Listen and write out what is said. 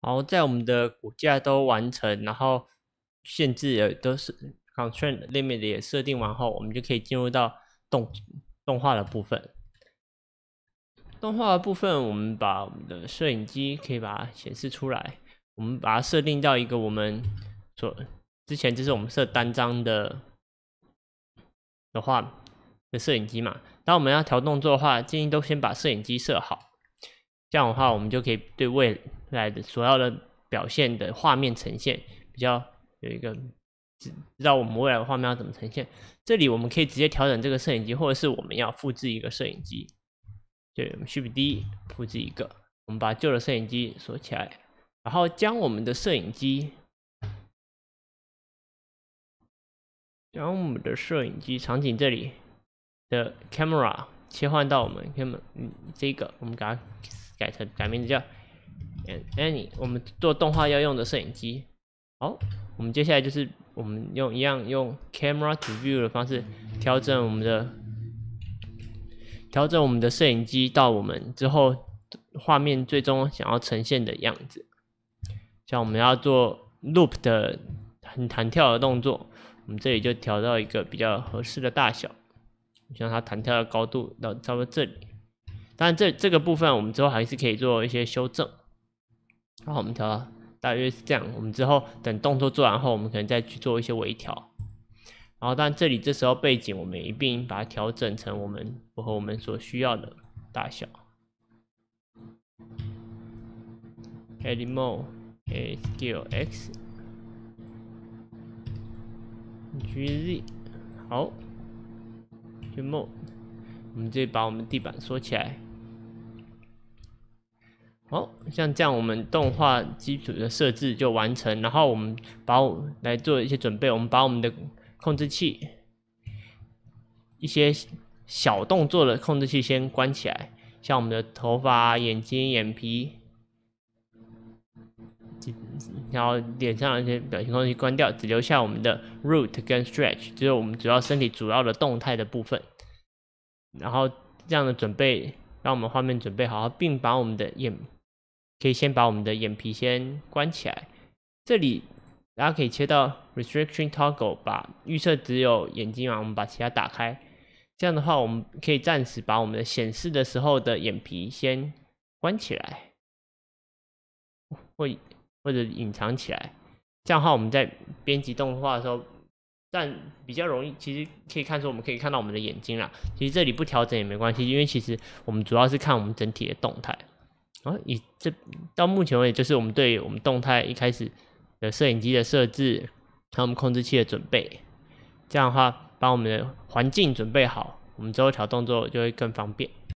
然后，在我们的骨架都完成，然后限制也都是 constraint limit 也设定完后，我们就可以进入到动动画的部分。动画的部分，我们把我们的摄影机可以把它显示出来，我们把它设定到一个我们做之前，就是我们设单张的的话的摄影机嘛。当我们要调动作的话，建议都先把摄影机设好。这样的话，我们就可以对未来的所要的表现的画面呈现比较有一个知知道我们未来的画面要怎么呈现。这里我们可以直接调整这个摄影机，或者是我们要复制一个摄影机。对，我们 Shift D 复制一个，我们把旧的摄影机锁起来，然后将我们的摄影机，将我们的摄影机场景这里的 Camera 切换到我们 Camera，嗯，这个我们给它。改成改名字叫，any，n 我们做动画要用的摄影机。好，我们接下来就是我们用一样用 camera to view 的方式调整我们的调整我们的摄影机到我们之后画面最终想要呈现的样子。像我们要做 loop 的很弹跳的动作，我们这里就调到一个比较合适的大小，像它弹跳的高度到差不多这里。但这这个部分我们之后还是可以做一些修正。然后我们调到大约是这样。我们之后等动作做完后，我们可能再去做一些微调。然后，但这里这时候背景，我们一并把它调整成我们符合我们所需要的大小。Animal，a scale x，g z，好 g m o t e 我们接把我们地板缩起来。哦，像这样，我们动画基础的设置就完成。然后我们把来做一些准备，我们把我们的控制器一些小动作的控制器先关起来，像我们的头发、眼睛、眼皮，然后脸上一些表情控制器关掉，只留下我们的 root 跟 stretch，就是我们主要身体主要的动态的部分。然后这样的准备，让我们画面准备好，并把我们的眼。可以先把我们的眼皮先关起来，这里大家可以切到 Restriction Toggle，把预设只有眼睛嘛，我们把其他打开。这样的话，我们可以暂时把我们的显示的时候的眼皮先关起来，或或者隐藏起来。这样的话，我们在编辑动画的时候，但比较容易，其实可以看出我们可以看到我们的眼睛啦。其实这里不调整也没关系，因为其实我们主要是看我们整体的动态。啊，以这到目前为止，就是我们对我们动态一开始的摄影机的设置，还有我们控制器的准备，这样的话把我们的环境准备好，我们之后调动作就会更方便。